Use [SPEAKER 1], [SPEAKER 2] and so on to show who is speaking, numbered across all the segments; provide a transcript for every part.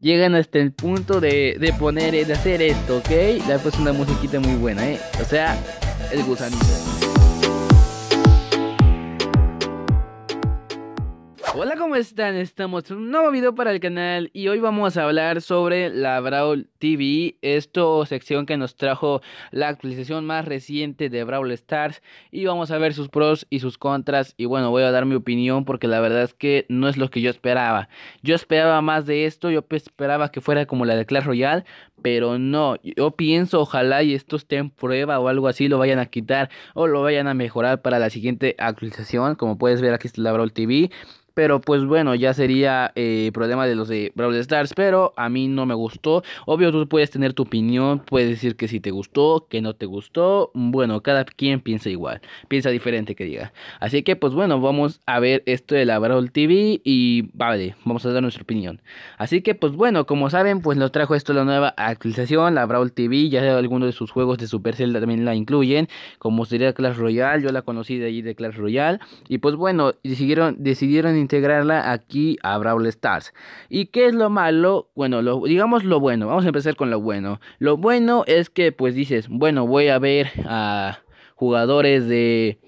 [SPEAKER 1] llegan hasta el punto de, de poner, de hacer esto, ¿ok? Le una musiquita muy buena, ¿eh? O sea, el gusanito. Hola, ¿cómo están? Estamos en un nuevo video para el canal y hoy vamos a hablar sobre la Brawl TV, esto sección que nos trajo la actualización más reciente de Brawl Stars y vamos a ver sus pros y sus contras y bueno, voy a dar mi opinión porque la verdad es que no es lo que yo esperaba. Yo esperaba más de esto, yo esperaba que fuera como la de Clash Royale, pero no, yo pienso ojalá y esto esté en prueba o algo así, lo vayan a quitar o lo vayan a mejorar para la siguiente actualización, como puedes ver aquí está la Brawl TV. Pero pues bueno, ya sería eh, problema de los de Brawl Stars. Pero a mí no me gustó. Obvio, tú puedes tener tu opinión. Puedes decir que si te gustó, que no te gustó. Bueno, cada quien piensa igual. Piensa diferente que diga. Así que pues bueno, vamos a ver esto de la Brawl TV. Y vale, vamos a dar nuestra opinión. Así que pues bueno, como saben, pues nos trajo esto la nueva actualización. La Brawl TV. Ya algunos de sus juegos de Supercell también la incluyen. Como sería Clash Royale. Yo la conocí de allí de Clash Royale. Y pues bueno, decidieron, decidieron integrarla aquí a Brawl Stars. ¿Y qué es lo malo? Bueno, lo, digamos lo bueno. Vamos a empezar con lo bueno. Lo bueno es que pues dices, bueno, voy a ver a jugadores de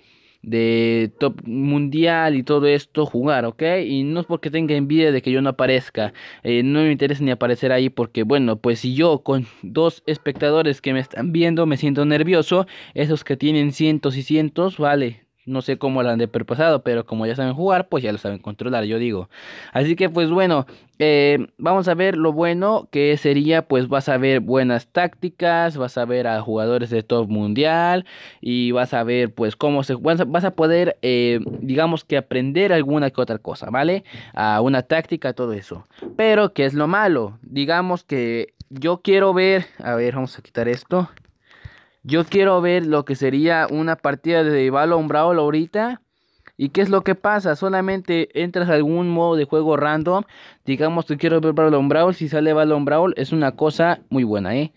[SPEAKER 1] de top mundial y todo esto jugar, ¿ok? Y no es porque tenga envidia de que yo no aparezca, eh, no me interesa ni aparecer ahí porque, bueno, pues si yo con dos espectadores que me están viendo me siento nervioso, esos que tienen cientos y cientos, vale, no sé cómo la han de perpasado, pero como ya saben jugar, pues ya lo saben controlar, yo digo. Así que pues bueno, eh, vamos a ver lo bueno que sería, pues vas a ver buenas tácticas, vas a ver a jugadores de top mundial y vas a ver pues cómo se... Vas a poder, eh, digamos que aprender alguna que otra cosa, ¿vale? A una táctica, todo eso. Pero, ¿qué es lo malo? Digamos que yo quiero ver... A ver, vamos a quitar esto. Yo quiero ver lo que sería una partida de Balloon Brawl ahorita. ¿Y qué es lo que pasa? Solamente entras a algún modo de juego random. Digamos que quiero ver Balloon Brawl. Si sale Balon Brawl es una cosa muy buena, eh,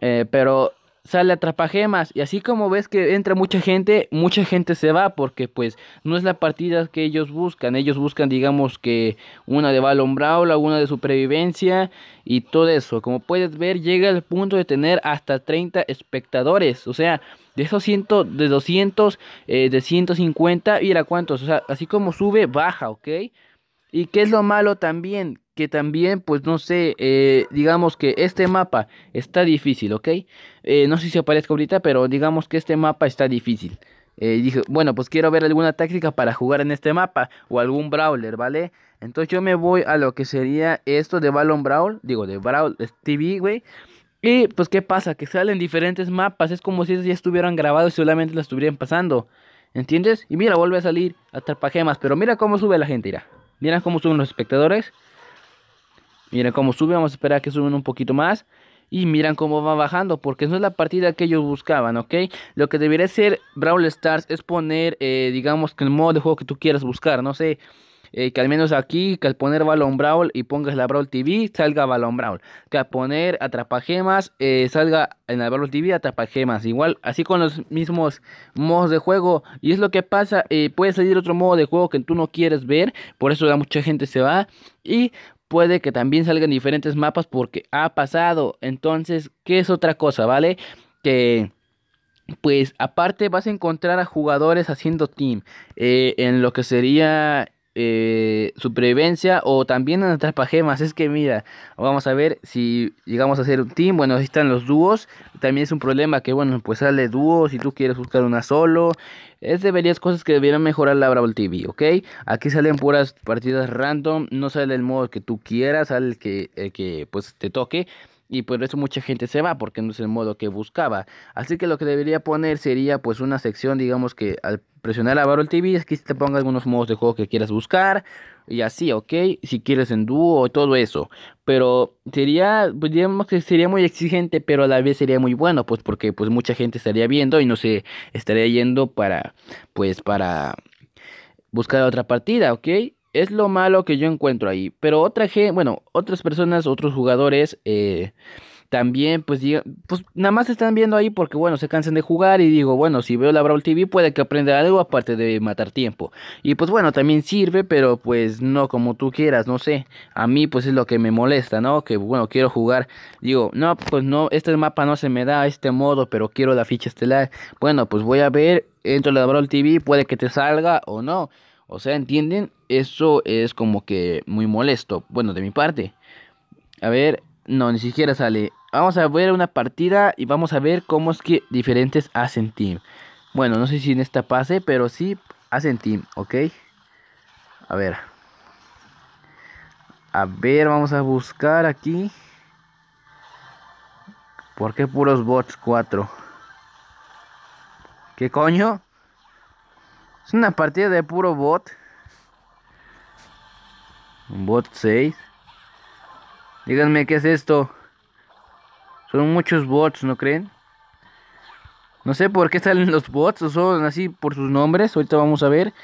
[SPEAKER 1] eh pero sale atrapajemas Y así como ves que entra mucha gente, mucha gente se va porque pues no es la partida que ellos buscan. Ellos buscan, digamos que una de Balon Brawl, una de supervivencia y todo eso. Como puedes ver, llega al punto de tener hasta 30 espectadores. O sea, de esos 100, de 200, eh, de 150, ¿y cuántos? O sea, así como sube, baja, ¿ok? ¿Y qué es lo malo también? Que también, pues no sé, eh, digamos que este mapa está difícil, ¿ok? Eh, no sé si aparezca ahorita, pero digamos que este mapa está difícil. Eh, dije, bueno, pues quiero ver alguna táctica para jugar en este mapa o algún brawler, ¿vale? Entonces yo me voy a lo que sería esto de Balon Brawl, digo, de Brawl TV, güey. Y pues, ¿qué pasa? Que salen diferentes mapas. Es como si ya estuvieran grabados y solamente las estuvieran pasando. ¿Entiendes? Y mira, vuelve a salir a Gemas, Pero mira cómo sube la gente, irá. Miren cómo suben los espectadores. Miren cómo sube, vamos a esperar que suben un poquito más. Y miran cómo va bajando, porque no es la partida que ellos buscaban, ¿ok? Lo que debería hacer Brawl Stars es poner, eh, digamos, que el modo de juego que tú quieras buscar, no sé eh, que al menos aquí, que al poner Balon Brawl y pongas la Brawl TV, salga Balon Brawl. Que al poner Atrapajemas, eh, salga en la Brawl TV gemas. Igual, así con los mismos modos de juego. Y es lo que pasa, eh, puede salir otro modo de juego que tú no quieres ver, por eso ya mucha gente se va. Y puede que también salgan diferentes mapas porque ha pasado. Entonces, ¿qué es otra cosa, vale? Que pues aparte vas a encontrar a jugadores haciendo team en lo que sería eh, supervivencia o también en gemas. Es que mira, vamos a ver si llegamos a hacer un team. Bueno, ahí están los dúos. También es un problema que, bueno, pues sale dúo si tú quieres buscar una solo. Es de varias cosas que debieran mejorar la Brawl TV, ¿ok? Aquí salen puras partidas random. No sale el modo que tú quieras, sale el que, el que pues te toque y por pues, eso mucha gente se va porque no es el modo que buscaba. Así que lo que debería poner sería pues una sección, digamos que al presionar a del TV, aquí te ponga algunos modos de juego que quieras buscar y así, ¿ok? Si quieres en dúo, todo eso. Pero sería, pues digamos que sería muy exigente, pero a la vez sería muy bueno, pues porque pues mucha gente estaría viendo y no se estaría yendo para, pues para buscar otra partida, ¿ok? es lo malo que yo encuentro ahí. Pero otra gente, bueno, otras personas, otros jugadores, eh, también pues, pues nada más están viendo ahí porque bueno, se cansan de jugar y digo, bueno, si veo la Brawl TV puede que aprenda algo aparte de matar tiempo. Y pues bueno, también sirve, pero pues no como tú quieras, no sé. A mí pues es lo que me molesta, ¿no? Que bueno, quiero jugar. Digo, no, pues no, este mapa no se me da este modo, pero quiero la ficha estelar. Bueno, pues voy a ver, entro a la Brawl TV, puede que te salga o no. O sea, ¿entienden? Eso es como que muy molesto. Bueno, de mi parte. A ver, no, ni siquiera sale. Vamos a ver una partida y vamos a ver cómo es que diferentes hacen team. Bueno, no sé si en esta pase, pero sí hacen team, ¿ok? A ver. A ver, vamos a buscar aquí. ¿Por qué puros bots 4? ¿Qué coño? Es una partida de puro bot. Un bot 6. Díganme qué es esto. Son muchos bots, ¿no creen? No sé por qué salen los bots, o son así por sus nombres. Ahorita vamos a ver.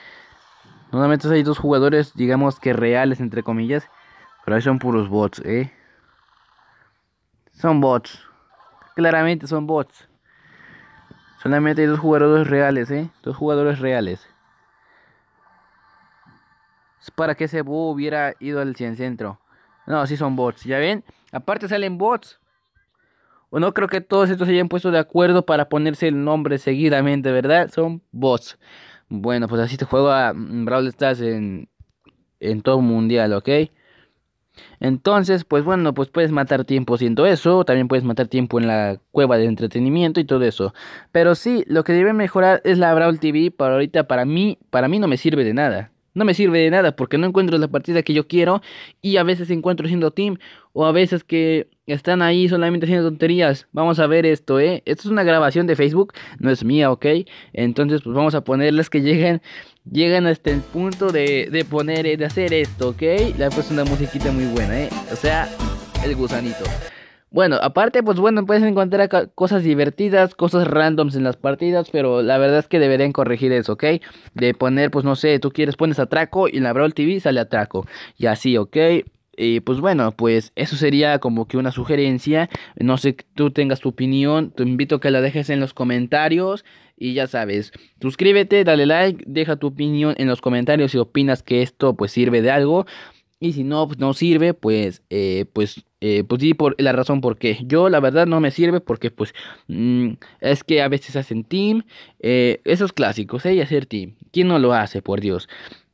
[SPEAKER 1] Solamente hay dos jugadores, digamos que reales, entre comillas. Pero ahí son puros bots, ¿eh? Son bots. Claramente son bots. Solamente hay dos jugadores reales, ¿eh? Dos jugadores reales para que ese búho hubiera ido al cien centro. No, si son bots, ¿ya ven? Aparte salen bots. O no creo que todos estos se hayan puesto de acuerdo para ponerse el nombre seguidamente, ¿verdad? Son bots. Bueno, pues así te juega mm, Brawl Stars en, en todo mundial, ¿ok? Entonces, pues bueno, pues puedes matar tiempo haciendo eso, también puedes matar tiempo en la cueva de entretenimiento y todo eso. Pero sí, lo que debe mejorar es la Brawl TV, para ahorita para mí, para mí no me sirve de nada. No me sirve de nada porque no encuentro la partida que yo quiero y a veces encuentro siendo team o a veces que están ahí solamente haciendo tonterías. Vamos a ver esto, ¿eh? Esto es una grabación de Facebook, no es mía, ¿ok? Entonces pues vamos a ponerles que lleguen, llegan hasta el punto de, de poner, de hacer esto, ¿ok? Le he puesto una musiquita muy buena, ¿eh? O sea, el gusanito. Bueno, aparte, pues bueno, puedes encontrar cosas divertidas, cosas randoms en las partidas, pero la verdad es que deberían corregir eso, ¿ok? De poner, pues no sé, tú quieres pones atraco y en la Brawl TV sale atraco. Y así, ¿ok? Y pues bueno, pues eso sería como que una sugerencia. No sé tú tengas tu opinión, te invito a que la dejes en los comentarios. Y ya sabes, suscríbete, dale like, deja tu opinión en los comentarios si opinas que esto pues sirve de algo. Y si no, pues no sirve, pues, eh, pues eh, pues di por la razón por qué. Yo la verdad no me sirve porque pues mm, es que a veces hacen team, eh, esos clásicos, ¿eh? Y hacer team. ¿Quién no lo hace, por Dios?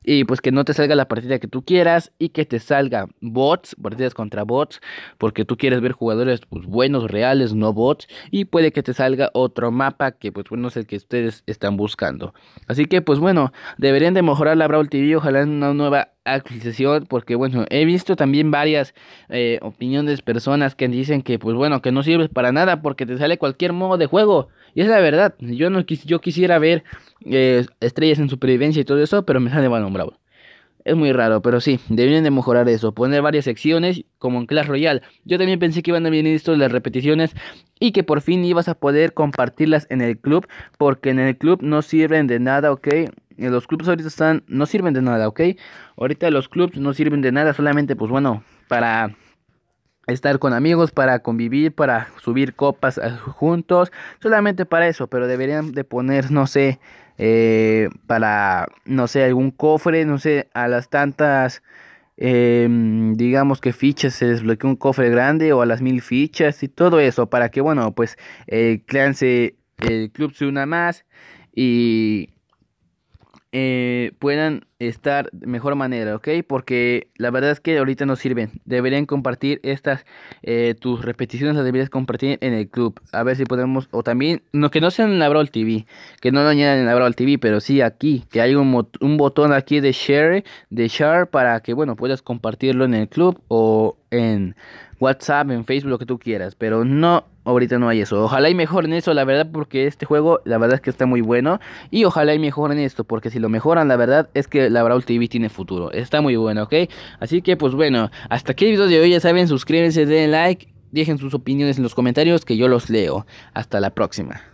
[SPEAKER 1] y pues que no te salga la partida que tú quieras y que te salga bots, partidas contra bots, porque tú quieres ver jugadores pues, buenos, reales, no bots, y puede que te salga otro mapa que pues bueno es el que ustedes están buscando. Así que pues bueno, deberían de mejorar la Brawl TV, ojalá en una nueva actualización porque bueno he visto también varias opiniones eh, opiniones personas que dicen que pues bueno que no sirve para nada porque te sale cualquier modo de juego y es la verdad, yo, no, yo quisiera ver eh, estrellas en supervivencia y todo eso, pero me sale Balón Bravo. Es muy raro, pero sí, deben de mejorar eso, poner varias secciones como en Clash Royale. Yo también pensé que iban a venir esto de las repeticiones y que por fin ibas a poder compartirlas en el club, porque en el club no sirven de nada, ¿ok? Los clubes ahorita están, no sirven de nada, ¿ok? Ahorita los clubes no sirven de nada, solamente pues bueno, para estar con amigos, para convivir, para subir copas eh, juntos, solamente para eso, pero deberían de poner, no sé, eh, para, no sé, algún cofre, no sé, a las tantas, em, digamos que fichas se desbloquea un cofre grande o a las mil fichas y todo eso, para que, bueno, pues el eh, el club se una más y eh, puedan estar de mejor manera, ¿ok? Porque la verdad es que ahorita no sirven. Deberían compartir estas, eh, tus repeticiones las deberías compartir en el club. A ver si podemos, o también, no, que no sean en la Brawl TV, que no lo añadan en la Brawl TV, pero sí aquí, que hay un, un botón aquí de share, de share, para que, bueno, puedas compartirlo en el club o en WhatsApp, en Facebook, lo que tú quieras. Pero no, ahorita no hay eso. Ojalá y mejoren eso, la verdad, porque este juego, la verdad es que está muy bueno. Y ojalá y mejoren esto, porque si lo mejoran, la verdad es que la Brawl TV tiene futuro. Está muy bueno, ¿ok? Así que, pues bueno, hasta aquí el video de hoy. Ya saben, suscríbanse, den like, dejen sus opiniones en los comentarios, que yo los leo. Hasta la próxima.